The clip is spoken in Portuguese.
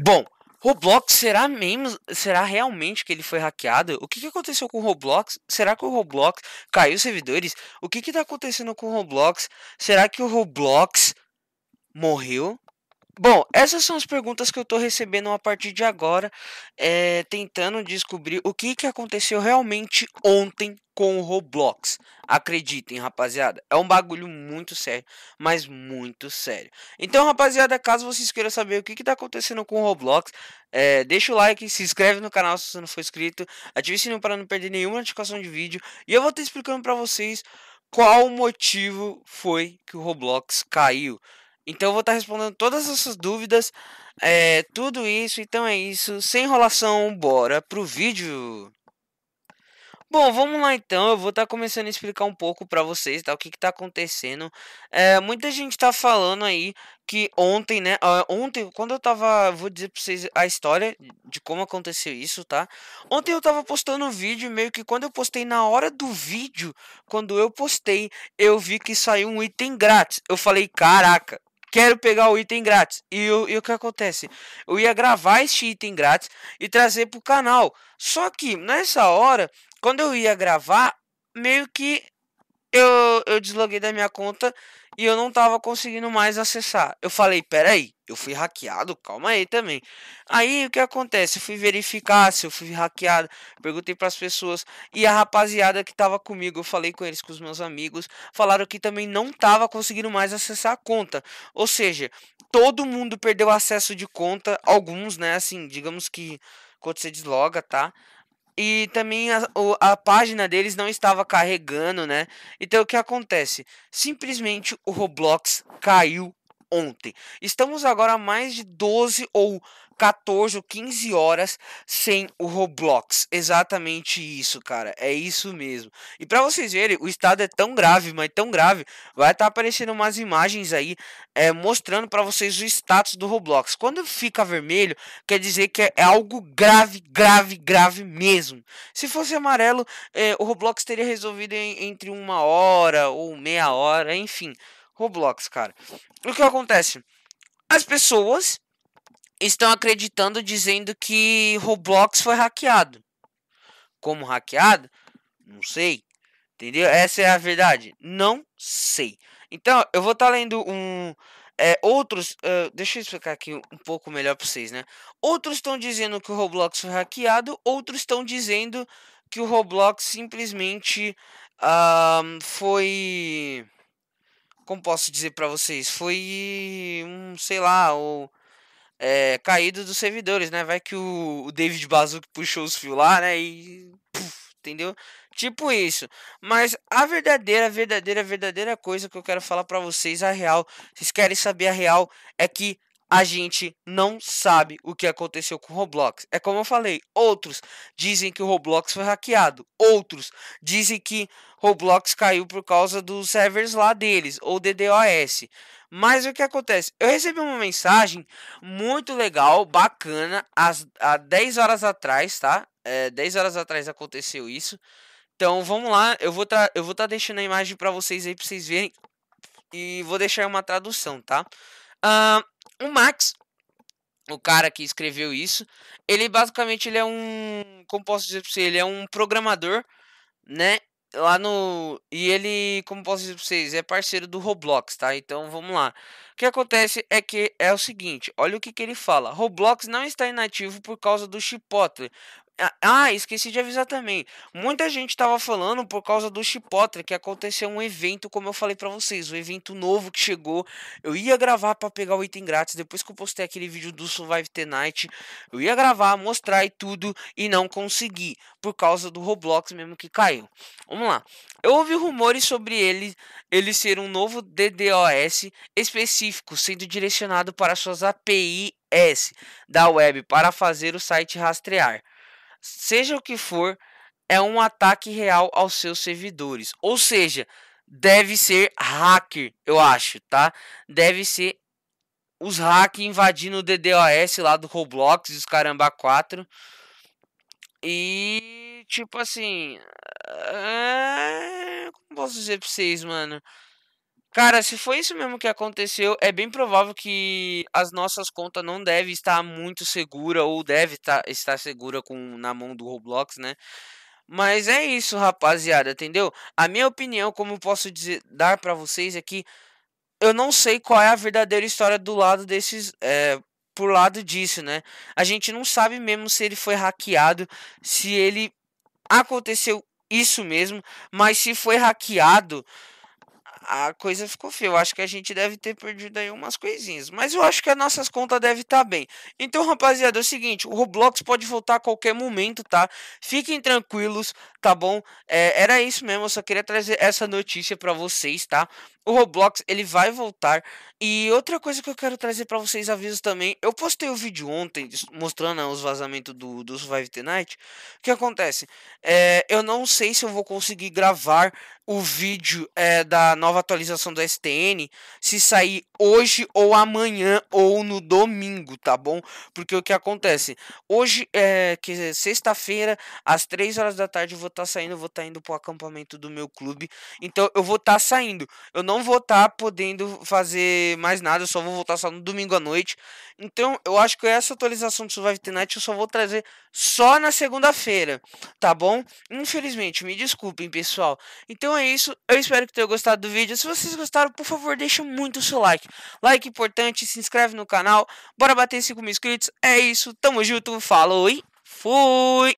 Bom, Roblox será mesmo? Será realmente que ele foi hackeado? O que, que aconteceu com o Roblox? Será que o Roblox caiu os servidores? O que que tá acontecendo com o Roblox? Será que o Roblox morreu? Bom, essas são as perguntas que eu estou recebendo a partir de agora, é, tentando descobrir o que, que aconteceu realmente ontem com o Roblox. Acreditem, rapaziada, é um bagulho muito sério, mas muito sério. Então, rapaziada, caso vocês queiram saber o que, que tá acontecendo com o Roblox, é, deixa o like, se inscreve no canal se você não for inscrito, ative o sininho para não perder nenhuma notificação de vídeo, e eu vou estar explicando para vocês qual o motivo foi que o Roblox caiu. Então eu vou estar respondendo todas essas dúvidas, é, tudo isso. Então é isso, sem enrolação, bora pro vídeo. Bom, vamos lá então, eu vou estar começando a explicar um pouco para vocês, tá, o que está acontecendo. É, muita gente está falando aí que ontem, né, ontem, quando eu tava, vou dizer para vocês a história de como aconteceu isso, tá? Ontem eu tava postando um vídeo, meio que quando eu postei na hora do vídeo, quando eu postei, eu vi que saiu um item grátis. Eu falei, caraca, quero pegar o item grátis. E, eu, e o que acontece? Eu ia gravar este item grátis e trazer para o canal. Só que nessa hora, quando eu ia gravar, meio que eu, eu desloguei da minha conta e eu não tava conseguindo mais acessar. Eu falei, peraí, eu fui hackeado? Calma aí também. Aí o que acontece? Eu fui verificar se eu fui hackeado, perguntei para as pessoas e a rapaziada que tava comigo, eu falei com eles, com os meus amigos, falaram que também não tava conseguindo mais acessar a conta. Ou seja, todo mundo perdeu acesso de conta, alguns, né, assim, digamos que quando você desloga, tá? e também a, a, página deles não estava carregando, né? Então o que acontece? Simplesmente o Roblox caiu ontem. Estamos agora mais de 12 ou 14 ou 15 horas sem o Roblox. Exatamente isso, cara. É isso mesmo. E para vocês verem, o estado é tão grave, mas tão grave, vai estar tá aparecendo umas imagens aí é, mostrando para vocês o status do Roblox. Quando fica vermelho, quer dizer que é, é algo grave, grave, grave mesmo. Se fosse amarelo, é, o Roblox teria resolvido em, entre uma hora ou meia hora, enfim. Roblox, cara. O que acontece? As pessoas estão acreditando dizendo que Roblox foi hackeado. Como hackeado? Não sei. Entendeu? Essa é a verdade. Não sei. Então, eu vou estar tá lendo um. É, outros. Uh, deixa eu explicar aqui um pouco melhor para vocês, né? Outros estão dizendo que o Roblox foi hackeado, outros estão dizendo que o Roblox simplesmente uh, foi como posso dizer para vocês, foi um, sei lá, ou é, caído dos servidores, né? Vai que o, o David Bazoo que puxou os fios lá, né? E entendeu? Tipo isso. Mas a verdadeira, verdadeira, verdadeira coisa que eu quero falar para vocês, a real, vocês querem saber a real é que a gente não sabe o que aconteceu com o Roblox. É como eu falei, outros dizem que o Roblox foi hackeado, outros dizem que Roblox caiu por causa dos servers lá deles ou DDoS. Mas o que acontece? Eu recebi uma mensagem muito legal, bacana, às, há 10 horas atrás, tá? É, 10 horas atrás aconteceu isso. Então vamos lá, eu vou tá, eu vou tá deixando a imagem para vocês aí para vocês verem e vou deixar uma tradução, tá? Uh, o Max, o cara que escreveu isso, ele basicamente ele é um, como posso dizer para você, ele é um programador, né? Lá no e ele, como posso dizer para vocês, é parceiro do Roblox, tá? Então vamos lá. O que acontece é que é o seguinte, olha o que, que ele fala. Roblox não está inativo por causa do Chipotle, ah, ah, esqueci de avisar também. Muita gente tava falando por causa do Chipotle que aconteceu um evento, como eu falei para vocês, um evento novo que chegou. Eu ia gravar para pegar o item grátis depois que eu postei aquele vídeo do Survive the Night. Eu ia gravar, mostrar e tudo e não consegui por causa do Roblox mesmo que caiu. Vamos lá. Eu ouvi rumores sobre ele, ele ser um novo DDoS específico sendo direcionado para suas APIs da web para fazer o site rastrear seja o que for, é um ataque real aos seus servidores. Ou seja, deve ser hacker, eu acho, tá? Deve ser os hackers invadindo o DDoS lá do Roblox os caramba 4. E tipo assim, é... como posso dizer pra vocês, mano? Cara, se foi isso mesmo que aconteceu, é bem provável que as nossas contas não devem estar muito segura ou deve tá, estar segura com na mão do Roblox, né? Mas é isso, rapaziada, entendeu? A minha opinião, como eu posso dizer, dar para vocês é eu não sei qual é a verdadeira história do lado desses, é, por lado disso, né? A gente não sabe mesmo se ele foi hackeado, se ele aconteceu isso mesmo, mas se foi hackeado a coisa ficou feia. Eu acho que a gente deve ter perdido aí umas coisinhas. Mas eu acho que as nossas contas devem estar tá bem. Então, rapaziada, é o seguinte: o Roblox pode voltar a qualquer momento, tá? Fiquem tranquilos, tá bom? É, era isso mesmo. Eu só queria trazer essa notícia para vocês, tá? o Roblox ele vai voltar. E outra coisa que eu quero trazer para vocês avisos também, eu postei o um vídeo ontem mostrando né, os vazamentos do, do Survive the Night. O que acontece? É, eu não sei se eu vou conseguir gravar o vídeo é, da nova atualização do STN se sair hoje ou amanhã ou no domingo, tá bom? Porque o que acontece? Hoje é que é sexta-feira, às 3 horas da tarde, eu vou estar tá saindo, vou estar tá indo pro acampamento do meu clube. Então eu vou estar tá saindo. Eu não não vou estar tá podendo fazer mais nada, eu só vou voltar só no domingo à noite. Então, eu acho que essa atualização do Survive Tonight eu só vou trazer só na segunda-feira, tá bom? Infelizmente, me desculpem, pessoal. Então é isso, eu espero que tenham gostado do vídeo. Se vocês gostaram, por favor, deixa muito o seu like. Like importante, se inscreve no canal, bora bater 5 mil inscritos. É isso, tamo junto, falou e fui!